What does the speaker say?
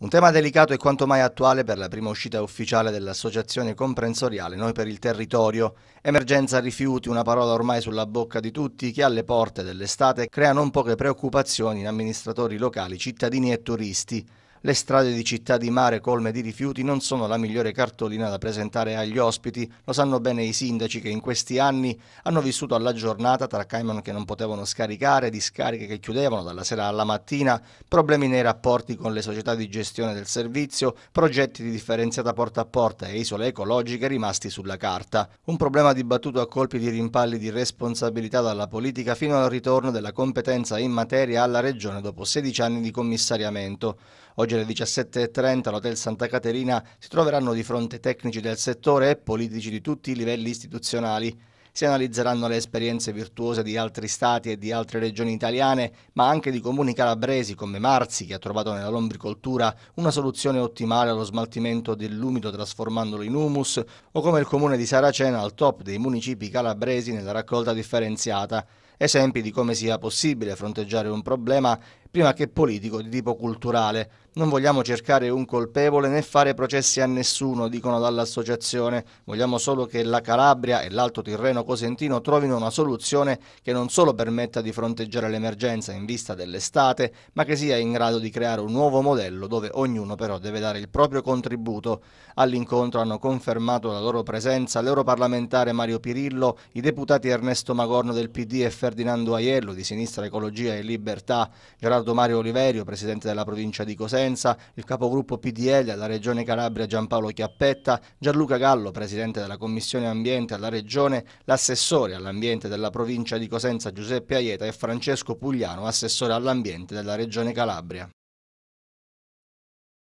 Un tema delicato e quanto mai attuale per la prima uscita ufficiale dell'associazione comprensoriale Noi per il Territorio. Emergenza rifiuti, una parola ormai sulla bocca di tutti che alle porte dell'estate crea non poche preoccupazioni in amministratori locali, cittadini e turisti. Le strade di città di mare colme di rifiuti non sono la migliore cartolina da presentare agli ospiti, lo sanno bene i sindaci che in questi anni hanno vissuto alla giornata tra camion che non potevano scaricare, discariche che chiudevano dalla sera alla mattina, problemi nei rapporti con le società di gestione del servizio, progetti di differenziata porta a porta e isole ecologiche rimasti sulla carta. Un problema dibattuto a colpi di rimpalli di responsabilità dalla politica fino al ritorno della competenza in materia alla regione dopo 16 anni di commissariamento. Oggi alle 17.30 all'Hotel Santa Caterina si troveranno di fronte tecnici del settore e politici di tutti i livelli istituzionali. Si analizzeranno le esperienze virtuose di altri stati e di altre regioni italiane, ma anche di comuni calabresi come Marzi, che ha trovato nella lombricoltura una soluzione ottimale allo smaltimento dell'umido trasformandolo in humus, o come il comune di Saracena al top dei municipi calabresi nella raccolta differenziata. Esempi di come sia possibile fronteggiare un problema prima che politico di tipo culturale. Non vogliamo cercare un colpevole né fare processi a nessuno, dicono dall'associazione. Vogliamo solo che la Calabria e l'Alto Tirreno Cosentino trovino una soluzione che non solo permetta di fronteggiare l'emergenza in vista dell'estate, ma che sia in grado di creare un nuovo modello dove ognuno però deve dare il proprio contributo. All'incontro hanno confermato la loro presenza l'europarlamentare Mario Pirillo, i deputati Ernesto Magorno del PD e Ferdinando Aiello di Sinistra Ecologia e Libertà, Gerardo Riccardo Mario Oliverio, presidente della provincia di Cosenza, il capogruppo PDL alla Regione Calabria Giampaolo Chiappetta, Gianluca Gallo, presidente della Commissione Ambiente alla Regione, l'assessore all'ambiente della provincia di Cosenza Giuseppe Aieta e Francesco Pugliano, assessore all'ambiente della Regione Calabria.